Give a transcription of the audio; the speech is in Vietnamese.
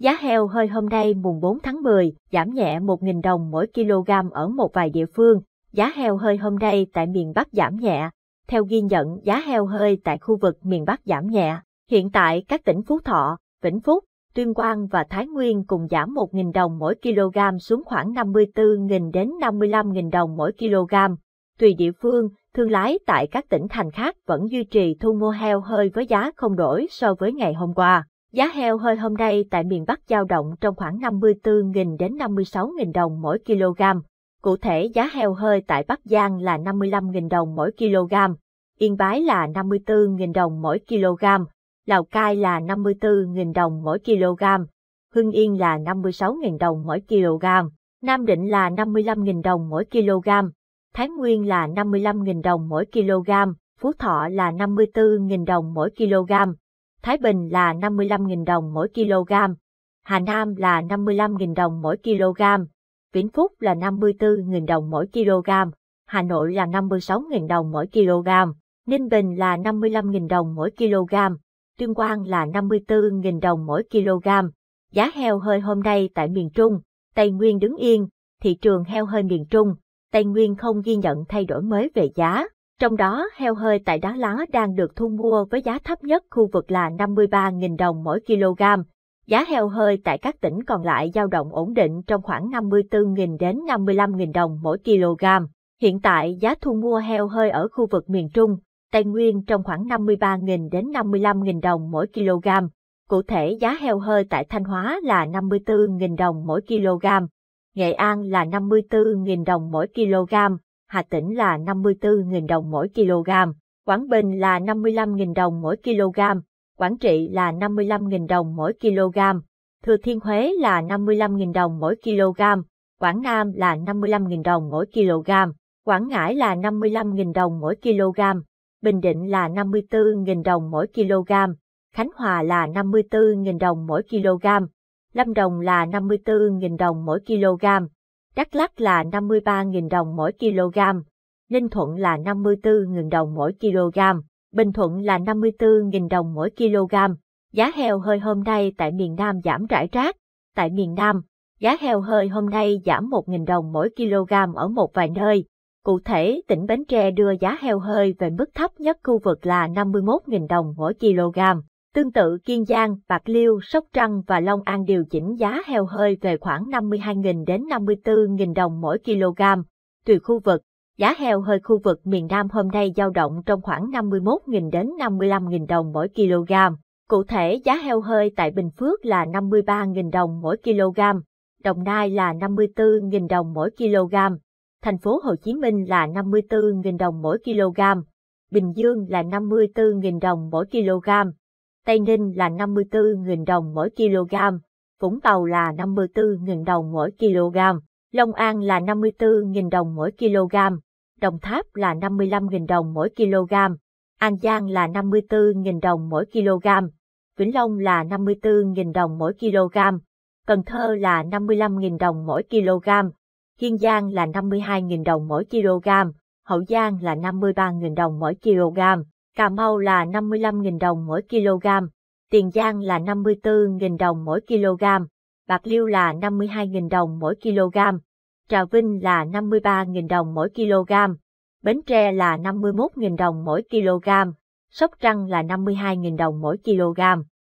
Giá heo hơi hôm nay mùng 4 tháng 10 giảm nhẹ 1.000 đồng mỗi kg ở một vài địa phương. Giá heo hơi hôm nay tại miền Bắc giảm nhẹ. Theo ghi nhận, giá heo hơi tại khu vực miền Bắc giảm nhẹ. Hiện tại các tỉnh Phú Thọ, Vĩnh Phúc, Tuyên Quang và Thái Nguyên cùng giảm 1.000 đồng mỗi kg xuống khoảng 54.000 đến 55.000 đồng mỗi kg. Tùy địa phương, thương lái tại các tỉnh thành khác vẫn duy trì thu mua heo hơi với giá không đổi so với ngày hôm qua. Giá heo hơi hôm nay tại miền Bắc dao động trong khoảng 54.000 đến 56.000 đồng mỗi kg. Cụ thể giá heo hơi tại Bắc Giang là 55.000 đồng mỗi kg, Yên Bái là 54.000 đồng mỗi kg, Lào Cai là 54.000 đồng mỗi kg, Hưng Yên là 56.000 đồng mỗi kg, Nam Định là 55.000 đồng mỗi kg, Thái Nguyên là 55.000 đồng mỗi kg, Phú Thọ là 54.000 đồng mỗi kg. Thái Bình là 55.000 đồng mỗi kg, Hà Nam là 55.000 đồng mỗi kg, Vĩnh Phúc là 54.000 đồng mỗi kg, Hà Nội là 56.000 đồng mỗi kg, Ninh Bình là 55.000 đồng mỗi kg, Tuyên Quang là 54.000 đồng mỗi kg. Giá heo hơi hôm nay tại miền Trung, Tây Nguyên đứng yên, thị trường heo hơi miền Trung, Tây Nguyên không ghi nhận thay đổi mới về giá. Trong đó heo hơi tại Đá Lá đang được thu mua với giá thấp nhất khu vực là 53.000 đồng mỗi kg. Giá heo hơi tại các tỉnh còn lại dao động ổn định trong khoảng 54.000 đến 55.000 đồng mỗi kg. Hiện tại giá thu mua heo hơi ở khu vực miền Trung, Tây Nguyên trong khoảng 53.000 đến 55.000 đồng mỗi kg. Cụ thể giá heo hơi tại Thanh Hóa là 54.000 đồng mỗi kg, Nghệ An là 54.000 đồng mỗi kg, Hà Tĩnh là 54.000 đồng mỗi kg, Quảng Bình là 55.000 đồng mỗi kg, Quảng Trị là 55.000 đồng mỗi kg, Thừa Thiên Huế là 55.000 đồng mỗi kg, Quảng Nam là 55.000 đồng mỗi kg, Quảng Ngãi là 55.000 đồng mỗi kg, Bình Định là 54.000 đồng mỗi kg, Khánh Hòa là 54.000 đồng mỗi kg, Lâm Đồng là 54.000 đồng mỗi kg, Đắk Lắk là 53.000 đồng mỗi kg, Ninh Thuận là 54.000 đồng mỗi kg, Bình Thuận là 54.000 đồng mỗi kg. Giá heo hơi hôm nay tại miền Nam giảm rải rác. Tại miền Nam, giá heo hơi hôm nay giảm 1.000 đồng mỗi kg ở một vài nơi. Cụ thể, tỉnh Bến Tre đưa giá heo hơi về mức thấp nhất khu vực là 51.000 đồng mỗi kg. Tương tự Kiên Giang, Bạc Liêu, Sóc Trăng và Long An điều chỉnh giá heo hơi về khoảng 52.000 đến 54.000 đồng mỗi kg. Tùy khu vực, giá heo hơi khu vực miền Nam hôm nay dao động trong khoảng 51.000 đến 55.000 đồng mỗi kg. Cụ thể giá heo hơi tại Bình Phước là 53.000 đồng mỗi kg, Đồng Nai là 54.000 đồng mỗi kg, thành phố Hồ Chí Minh là 54.000 đồng mỗi kg, Bình Dương là 54.000 đồng mỗi kg. Tây Ninh là 54.000 đồng mỗi kg, Vũng Tàu là 54.000 đồng mỗi kg, Long An là 54.000 đồng mỗi kg, Đồng Tháp là 55.000 đồng mỗi kg, An Giang là 54.000 đồng mỗi kg, Vĩnh Long là 54.000 đồng mỗi kg, Cần Thơ là 55.000 đồng mỗi kg, Kiên Giang là 52.000 đồng mỗi kg, Hậu Giang là 53.000 đồng mỗi kg. Cà Mau là 55.000 đồng mỗi kg, Tiền Giang là 54.000 đồng mỗi kg, Bạc Liêu là 52.000 đồng mỗi kg, Trà Vinh là 53.000 đồng mỗi kg, Bến Tre là 51.000 đồng mỗi kg, Sóc Trăng là 52.000 đồng mỗi kg.